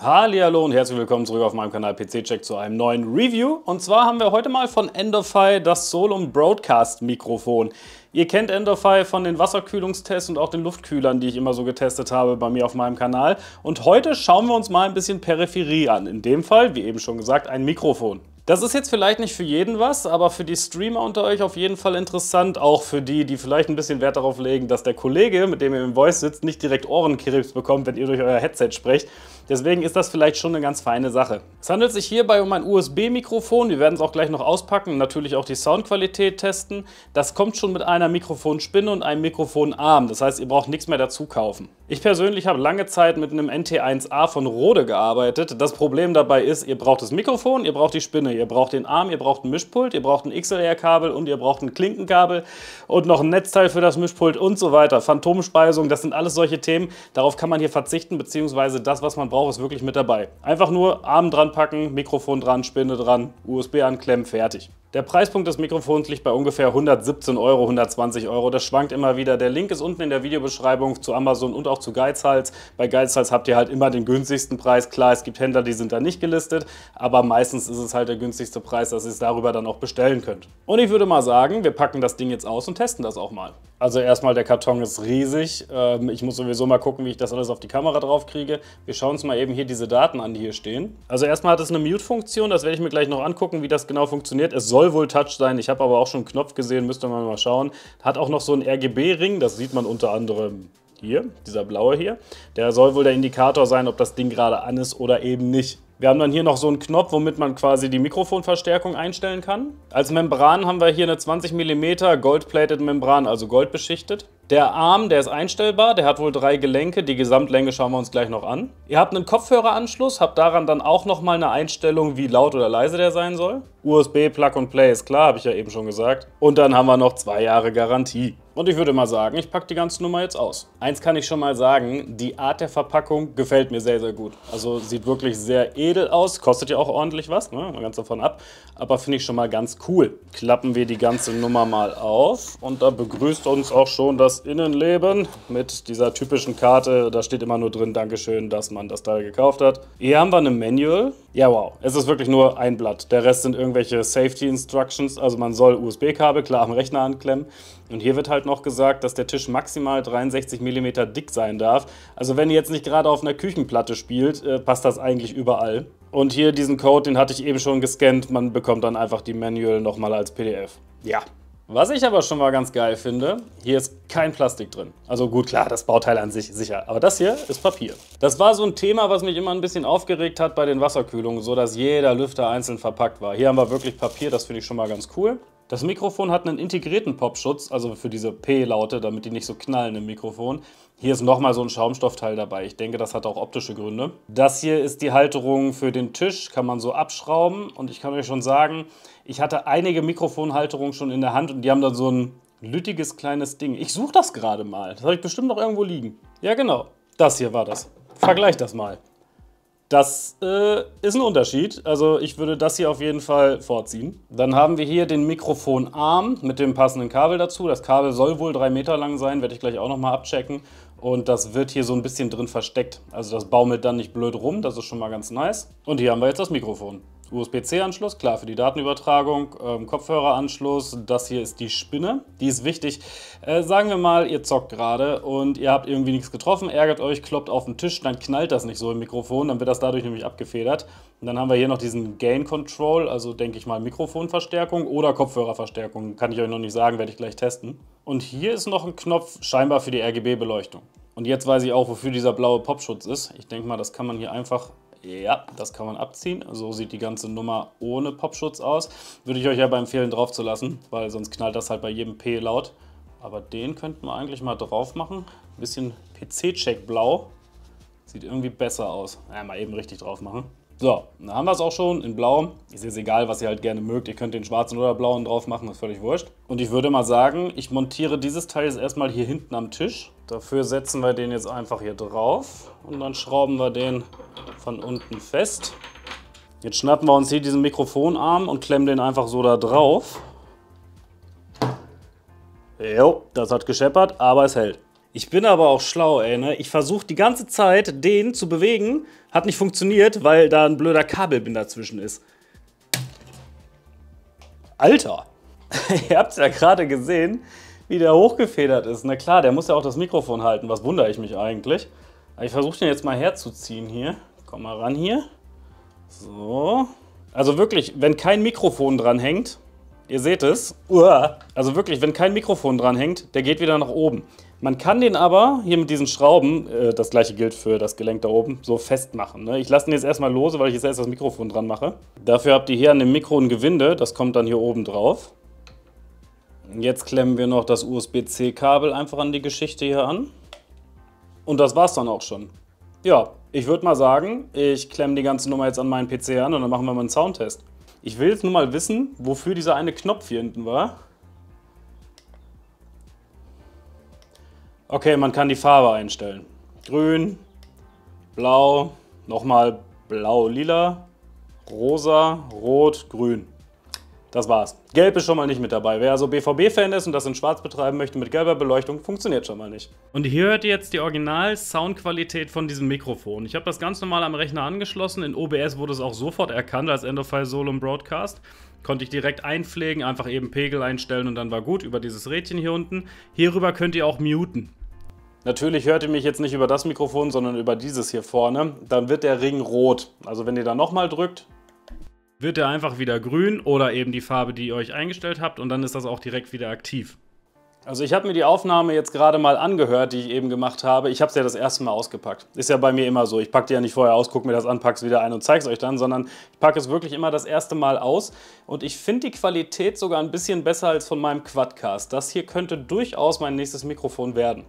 Hallo und herzlich willkommen zurück auf meinem Kanal PC Check zu einem neuen Review. Und zwar haben wir heute mal von Endofy das Solum Broadcast Mikrofon. Ihr kennt Endofy von den Wasserkühlungstests und auch den Luftkühlern, die ich immer so getestet habe bei mir auf meinem Kanal. Und heute schauen wir uns mal ein bisschen Peripherie an. In dem Fall, wie eben schon gesagt, ein Mikrofon. Das ist jetzt vielleicht nicht für jeden was, aber für die Streamer unter euch auf jeden Fall interessant. Auch für die, die vielleicht ein bisschen Wert darauf legen, dass der Kollege, mit dem ihr im Voice sitzt, nicht direkt Ohrenkrebs bekommt, wenn ihr durch euer Headset sprecht. Deswegen ist das vielleicht schon eine ganz feine Sache. Es handelt sich hierbei um ein USB-Mikrofon. Wir werden es auch gleich noch auspacken und natürlich auch die Soundqualität testen. Das kommt schon mit einer Mikrofonspinne und einem Mikrofonarm. Das heißt, ihr braucht nichts mehr dazu kaufen. Ich persönlich habe lange Zeit mit einem NT1A von Rode gearbeitet. Das Problem dabei ist, ihr braucht das Mikrofon, ihr braucht die Spinne, ihr braucht den Arm, ihr braucht ein Mischpult, ihr braucht ein XLR-Kabel und ihr braucht ein Klinkenkabel und noch ein Netzteil für das Mischpult und so weiter. Phantomspeisung, das sind alles solche Themen. Darauf kann man hier verzichten, beziehungsweise das, was man braucht, Verbrauch ist wirklich mit dabei. Einfach nur Arm dran packen, Mikrofon dran, Spinne dran, USB anklemmen, fertig. Der Preispunkt des Mikrofons liegt bei ungefähr 117 Euro, 120 Euro. Das schwankt immer wieder. Der Link ist unten in der Videobeschreibung zu Amazon und auch zu Geizhals. Bei Geizhals habt ihr halt immer den günstigsten Preis. Klar, es gibt Händler, die sind da nicht gelistet, aber meistens ist es halt der günstigste Preis, dass ihr es darüber dann auch bestellen könnt. Und ich würde mal sagen, wir packen das Ding jetzt aus und testen das auch mal. Also erstmal, der Karton ist riesig. Ähm, ich muss sowieso mal gucken, wie ich das alles auf die Kamera drauf kriege. Wir schauen uns mal eben hier diese Daten an, die hier stehen. Also erstmal hat es eine Mute-Funktion. Das werde ich mir gleich noch angucken, wie das genau funktioniert. Es soll soll wohl Touch sein. Ich habe aber auch schon einen Knopf gesehen, müsste man mal schauen. Hat auch noch so einen RGB-Ring, das sieht man unter anderem hier, dieser blaue hier. Der soll wohl der Indikator sein, ob das Ding gerade an ist oder eben nicht. Wir haben dann hier noch so einen Knopf, womit man quasi die Mikrofonverstärkung einstellen kann. Als Membran haben wir hier eine 20 mm Gold-Plated Membran, also goldbeschichtet. Der Arm, der ist einstellbar, der hat wohl drei Gelenke, die Gesamtlänge schauen wir uns gleich noch an. Ihr habt einen Kopfhöreranschluss, habt daran dann auch nochmal eine Einstellung, wie laut oder leise der sein soll. USB Plug and Play ist klar, habe ich ja eben schon gesagt. Und dann haben wir noch zwei Jahre Garantie. Und ich würde mal sagen, ich packe die ganze Nummer jetzt aus. Eins kann ich schon mal sagen, die Art der Verpackung gefällt mir sehr, sehr gut. Also sieht wirklich sehr edel aus, kostet ja auch ordentlich was, ne? mal ganz davon ab. Aber finde ich schon mal ganz cool. Klappen wir die ganze Nummer mal auf und da begrüßt uns auch schon das Innenleben mit dieser typischen Karte. Da steht immer nur drin, Dankeschön, dass man das Teil gekauft hat. Hier haben wir eine Manual. Ja, wow. Es ist wirklich nur ein Blatt. Der Rest sind irgendwelche Safety Instructions. Also man soll USB-Kabel klar am Rechner anklemmen. Und hier wird halt noch gesagt, dass der Tisch maximal 63 mm dick sein darf. Also wenn ihr jetzt nicht gerade auf einer Küchenplatte spielt, äh, passt das eigentlich überall. Und hier diesen Code, den hatte ich eben schon gescannt. Man bekommt dann einfach die Manual nochmal als PDF. Ja, was ich aber schon mal ganz geil finde, hier ist kein Plastik drin. Also gut, klar, das Bauteil an sich sicher, aber das hier ist Papier. Das war so ein Thema, was mich immer ein bisschen aufgeregt hat bei den Wasserkühlungen, so dass jeder Lüfter einzeln verpackt war. Hier haben wir wirklich Papier, das finde ich schon mal ganz cool. Das Mikrofon hat einen integrierten Popschutz, also für diese P-Laute, damit die nicht so knallen im Mikrofon. Hier ist nochmal so ein Schaumstoffteil dabei. Ich denke, das hat auch optische Gründe. Das hier ist die Halterung für den Tisch, kann man so abschrauben. Und ich kann euch schon sagen, ich hatte einige Mikrofonhalterungen schon in der Hand und die haben dann so ein lüttiges kleines Ding. Ich suche das gerade mal. Das habe ich bestimmt noch irgendwo liegen. Ja, genau. Das hier war das. Vergleich das mal. Das äh, ist ein Unterschied. Also ich würde das hier auf jeden Fall vorziehen. Dann haben wir hier den Mikrofonarm mit dem passenden Kabel dazu. Das Kabel soll wohl drei Meter lang sein, werde ich gleich auch nochmal abchecken. Und das wird hier so ein bisschen drin versteckt. Also das baumelt dann nicht blöd rum, das ist schon mal ganz nice. Und hier haben wir jetzt das Mikrofon. USB-C-Anschluss, klar für die Datenübertragung, ähm, Kopfhöreranschluss, das hier ist die Spinne, die ist wichtig. Äh, sagen wir mal, ihr zockt gerade und ihr habt irgendwie nichts getroffen, ärgert euch, kloppt auf den Tisch, dann knallt das nicht so im Mikrofon, dann wird das dadurch nämlich abgefedert. Und dann haben wir hier noch diesen Gain Control, also denke ich mal Mikrofonverstärkung oder Kopfhörerverstärkung, kann ich euch noch nicht sagen, werde ich gleich testen. Und hier ist noch ein Knopf, scheinbar für die RGB-Beleuchtung. Und jetzt weiß ich auch, wofür dieser blaue Popschutz ist. Ich denke mal, das kann man hier einfach ja, das kann man abziehen. So sieht die ganze Nummer ohne Popschutz aus. Würde ich euch aber empfehlen, drauf zu lassen, weil sonst knallt das halt bei jedem P laut. Aber den könnten wir eigentlich mal drauf machen. Ein bisschen PC-Check-Blau. Sieht irgendwie besser aus. Ja, mal eben richtig drauf machen. So, dann haben wir es auch schon in blau. Ist jetzt egal, was ihr halt gerne mögt. Ihr könnt den schwarzen oder blauen drauf machen, ist völlig wurscht. Und ich würde mal sagen, ich montiere dieses Teil jetzt erstmal hier hinten am Tisch. Dafür setzen wir den jetzt einfach hier drauf und dann schrauben wir den von unten fest. Jetzt schnappen wir uns hier diesen Mikrofonarm und klemmen den einfach so da drauf. Jo, das hat gescheppert, aber es hält. Ich bin aber auch schlau, ey, ne? Ich versuche die ganze Zeit, den zu bewegen. Hat nicht funktioniert, weil da ein blöder Kabelbinder dazwischen ist. Alter! Ihr habt ja gerade gesehen, wie der hochgefedert ist. Na klar, der muss ja auch das Mikrofon halten. Was wundere ich mich eigentlich? ich versuche den jetzt mal herzuziehen hier. Komm mal ran hier. So. Also wirklich, wenn kein Mikrofon dran hängt, ihr seht es. Uah. Also wirklich, wenn kein Mikrofon dran hängt, der geht wieder nach oben. Man kann den aber hier mit diesen Schrauben, äh, das gleiche gilt für das Gelenk da oben, so festmachen. Ne? Ich lasse den jetzt erstmal lose, weil ich jetzt erst das Mikrofon dran mache. Dafür habt ihr hier an dem Mikro ein Gewinde, das kommt dann hier oben drauf. Jetzt klemmen wir noch das USB-C-Kabel einfach an die Geschichte hier an. Und das war's dann auch schon. Ja, ich würde mal sagen, ich klemme die ganze Nummer jetzt an meinen PC an und dann machen wir mal einen Soundtest. Ich will jetzt nur mal wissen, wofür dieser eine Knopf hier hinten war. Okay, man kann die Farbe einstellen. Grün, blau, nochmal blau, lila, rosa, rot, grün. Das war's. Gelb ist schon mal nicht mit dabei. Wer also BVB-Fan ist und das in schwarz betreiben möchte mit gelber Beleuchtung, funktioniert schon mal nicht. Und hier hört ihr jetzt die Original-Soundqualität von diesem Mikrofon. Ich habe das ganz normal am Rechner angeschlossen. In OBS wurde es auch sofort erkannt als Endofile Solo Solum Broadcast. Konnte ich direkt einpflegen, einfach eben Pegel einstellen und dann war gut über dieses Rädchen hier unten. Hierüber könnt ihr auch muten. Natürlich hört ihr mich jetzt nicht über das Mikrofon, sondern über dieses hier vorne. Dann wird der Ring rot. Also wenn ihr da nochmal drückt, wird er einfach wieder grün oder eben die Farbe, die ihr euch eingestellt habt und dann ist das auch direkt wieder aktiv. Also ich habe mir die Aufnahme jetzt gerade mal angehört, die ich eben gemacht habe. Ich habe es ja das erste Mal ausgepackt. Ist ja bei mir immer so. Ich packe die ja nicht vorher aus, gucke mir das an, packe es wieder ein und zeige es euch dann, sondern ich packe es wirklich immer das erste Mal aus. Und ich finde die Qualität sogar ein bisschen besser als von meinem Quadcast. Das hier könnte durchaus mein nächstes Mikrofon werden.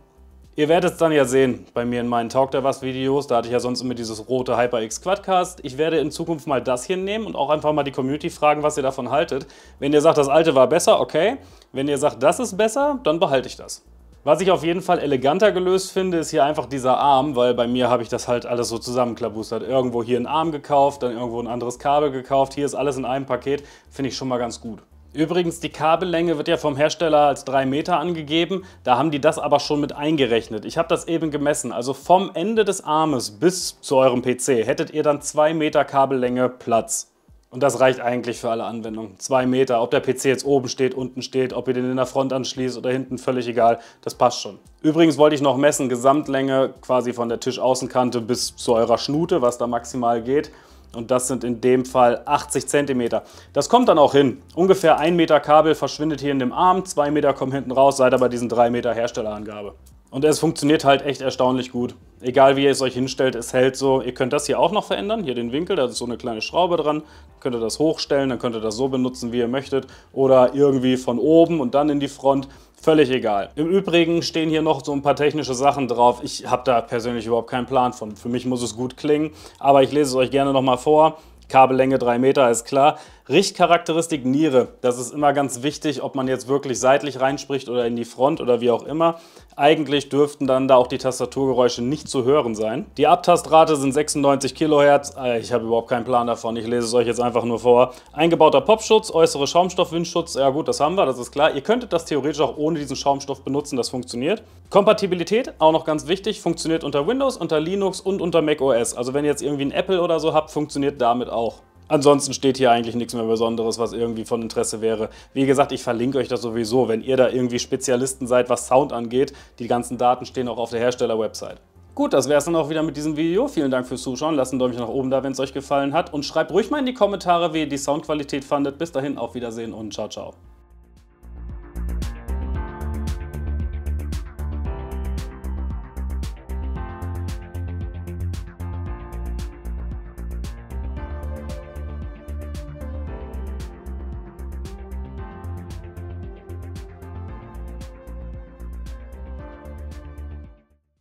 Ihr werdet es dann ja sehen bei mir in meinen Talk da was Videos. Da hatte ich ja sonst immer dieses rote HyperX Quadcast. Ich werde in Zukunft mal das hier nehmen und auch einfach mal die Community fragen, was ihr davon haltet. Wenn ihr sagt, das alte war besser, okay. Wenn ihr sagt, das ist besser, dann behalte ich das. Was ich auf jeden Fall eleganter gelöst finde, ist hier einfach dieser Arm, weil bei mir habe ich das halt alles so zusammenklabustert. Irgendwo hier einen Arm gekauft, dann irgendwo ein anderes Kabel gekauft. Hier ist alles in einem Paket. Finde ich schon mal ganz gut. Übrigens, die Kabellänge wird ja vom Hersteller als 3 Meter angegeben, da haben die das aber schon mit eingerechnet. Ich habe das eben gemessen, also vom Ende des Armes bis zu eurem PC hättet ihr dann 2 Meter Kabellänge Platz. Und das reicht eigentlich für alle Anwendungen. 2 Meter, ob der PC jetzt oben steht, unten steht, ob ihr den in der Front anschließt oder hinten, völlig egal, das passt schon. Übrigens wollte ich noch messen, Gesamtlänge quasi von der Tischaußenkante bis zu eurer Schnute, was da maximal geht. Und das sind in dem Fall 80 cm. Das kommt dann auch hin. Ungefähr 1 Meter Kabel verschwindet hier in dem Arm, 2 Meter kommen hinten raus, seid aber diesen 3 Meter Herstellerangabe. Und es funktioniert halt echt erstaunlich gut. Egal wie ihr es euch hinstellt, es hält so. Ihr könnt das hier auch noch verändern, hier den Winkel, da ist so eine kleine Schraube dran. Könnt ihr das hochstellen, dann könnt ihr das so benutzen, wie ihr möchtet. Oder irgendwie von oben und dann in die Front. Völlig egal. Im Übrigen stehen hier noch so ein paar technische Sachen drauf. Ich habe da persönlich überhaupt keinen Plan von. Für mich muss es gut klingen, aber ich lese es euch gerne nochmal vor. Kabellänge 3 Meter ist klar. Richtcharakteristik Niere, das ist immer ganz wichtig, ob man jetzt wirklich seitlich reinspricht oder in die Front oder wie auch immer. Eigentlich dürften dann da auch die Tastaturgeräusche nicht zu hören sein. Die Abtastrate sind 96 kHz, äh, ich habe überhaupt keinen Plan davon, ich lese es euch jetzt einfach nur vor. Eingebauter Popschutz, äußere Schaumstoffwindschutz, ja gut, das haben wir, das ist klar. Ihr könntet das theoretisch auch ohne diesen Schaumstoff benutzen, das funktioniert. Kompatibilität, auch noch ganz wichtig, funktioniert unter Windows, unter Linux und unter macOS. Also wenn ihr jetzt irgendwie ein Apple oder so habt, funktioniert damit auch auch. Ansonsten steht hier eigentlich nichts mehr Besonderes, was irgendwie von Interesse wäre. Wie gesagt, ich verlinke euch das sowieso, wenn ihr da irgendwie Spezialisten seid, was Sound angeht. Die ganzen Daten stehen auch auf der Hersteller-Website. Gut, das wäre es dann auch wieder mit diesem Video. Vielen Dank fürs Zuschauen. Lasst einen Däumchen nach oben da, wenn es euch gefallen hat. Und schreibt ruhig mal in die Kommentare, wie ihr die Soundqualität fandet. Bis dahin, auf Wiedersehen und ciao, ciao.